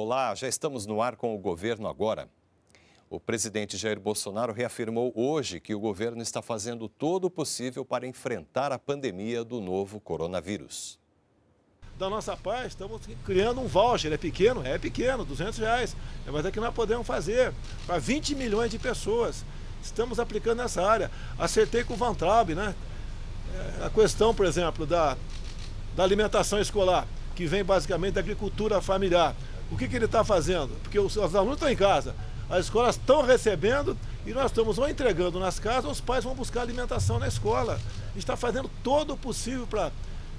Olá, já estamos no ar com o governo agora. O presidente Jair Bolsonaro reafirmou hoje que o governo está fazendo todo o possível para enfrentar a pandemia do novo coronavírus. Da nossa parte, estamos criando um voucher, é pequeno? É pequeno, 200 reais, é, mas é que nós podemos fazer para 20 milhões de pessoas. Estamos aplicando nessa área. Acertei com o Vantrab, né? É, a questão, por exemplo, da, da alimentação escolar, que vem basicamente da agricultura familiar o que, que ele está fazendo? Porque os, os alunos estão em casa, as escolas estão recebendo e nós estamos ou entregando nas casas ou os pais vão buscar alimentação na escola. A gente está fazendo todo o possível para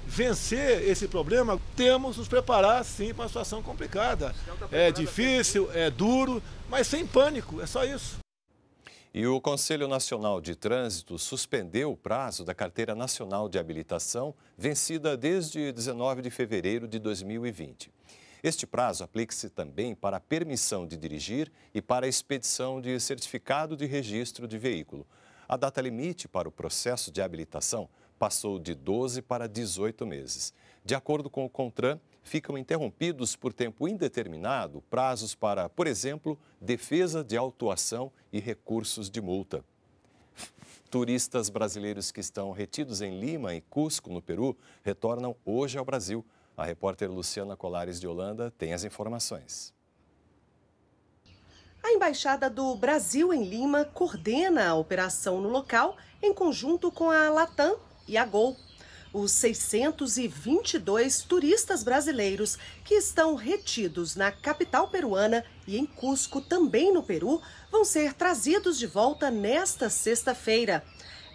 vencer esse problema. Temos nos preparar, sim, para uma situação complicada. É difícil, é duro, mas sem pânico, é só isso. E o Conselho Nacional de Trânsito suspendeu o prazo da Carteira Nacional de Habilitação, vencida desde 19 de fevereiro de 2020. Este prazo aplica-se também para a permissão de dirigir e para a expedição de certificado de registro de veículo. A data limite para o processo de habilitação passou de 12 para 18 meses. De acordo com o CONTRAN, ficam interrompidos por tempo indeterminado prazos para, por exemplo, defesa de autuação e recursos de multa. Turistas brasileiros que estão retidos em Lima e Cusco, no Peru, retornam hoje ao Brasil a repórter Luciana Colares de Holanda tem as informações. A Embaixada do Brasil em Lima coordena a operação no local em conjunto com a Latam e a Gol. Os 622 turistas brasileiros que estão retidos na capital peruana e em Cusco, também no Peru, vão ser trazidos de volta nesta sexta-feira.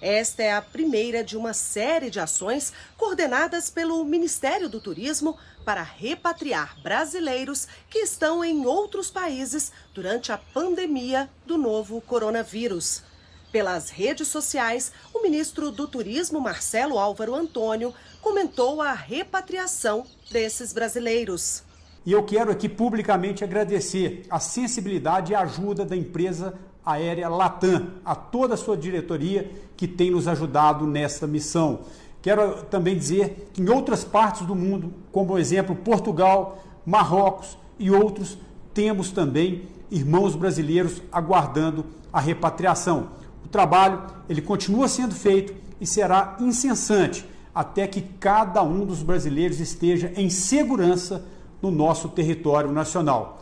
Esta é a primeira de uma série de ações coordenadas pelo Ministério do Turismo para repatriar brasileiros que estão em outros países durante a pandemia do novo coronavírus. Pelas redes sociais, o ministro do Turismo, Marcelo Álvaro Antônio, comentou a repatriação desses brasileiros. E eu quero aqui publicamente agradecer a sensibilidade e a ajuda da empresa Aérea Latam, a toda a sua diretoria que tem nos ajudado nesta missão. Quero também dizer que em outras partes do mundo, como exemplo Portugal, Marrocos e outros, temos também irmãos brasileiros aguardando a repatriação. O trabalho ele continua sendo feito e será incessante até que cada um dos brasileiros esteja em segurança no nosso território nacional.